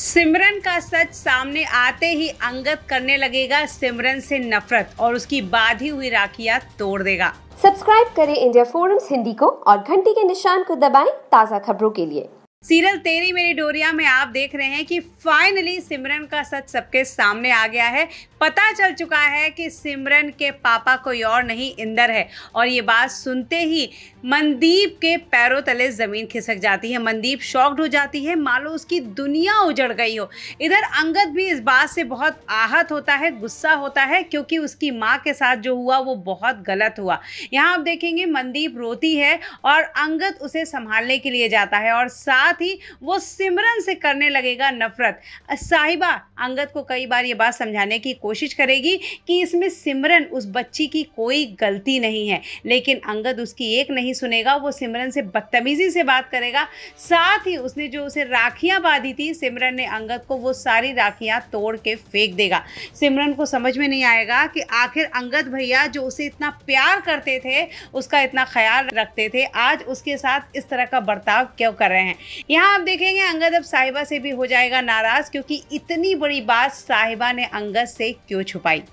सिमरन का सच सामने आते ही अंगत करने लगेगा सिमरन से नफरत और उसकी बाधी हुई राखिया तोड़ देगा सब्सक्राइब करें इंडिया फोरम्स हिंदी को और घंटी के निशान को दबाएं ताज़ा खबरों के लिए सीरियल तेरी मेरी डोरिया में आप देख रहे हैं कि फाइनली सिमरन का सच सबके सामने आ गया है पता चल चुका है कि सिमरन के पापा कोई और नहीं इंदर है और ये बात सुनते ही मनदीप के पैरों तले ज़मीन खिसक जाती है मनदीप शॉक्ड हो जाती है मान लो उसकी दुनिया उजड़ गई हो इधर अंगद भी इस बात से बहुत आहत होता है गुस्सा होता है क्योंकि उसकी माँ के साथ जो हुआ वो बहुत गलत हुआ यहाँ आप देखेंगे मनदीप रोती है और अंगद उसे संभालने के लिए जाता है और साथ साथ ही वो सिमरन से करने लगेगा नफरत साहिबा अंगद को कई बार ये बात समझाने की कोशिश करेगी कि इसमें सिमरन उस बच्ची की कोई गलती नहीं है लेकिन अंगद उसकी एक नहीं सुनेगा वो सिमरन से बदतमीज़ी से बात करेगा साथ ही उसने जो उसे राखियां बांधी थी सिमरन ने अंगद को वो सारी राखियां तोड़ के फेंक देगा सिमरन को समझ में नहीं आएगा कि आखिर अंगद भैया जो उसे इतना प्यार करते थे उसका इतना ख्याल रखते थे आज उसके साथ इस तरह का बर्ताव क्यों कर रहे हैं यहाँ आप देखेंगे अंगद अब साहिबा से भी हो जाएगा नाराज़ क्योंकि इतनी बड़ी बात साहिबा ने अंगद से क्यों छुपाई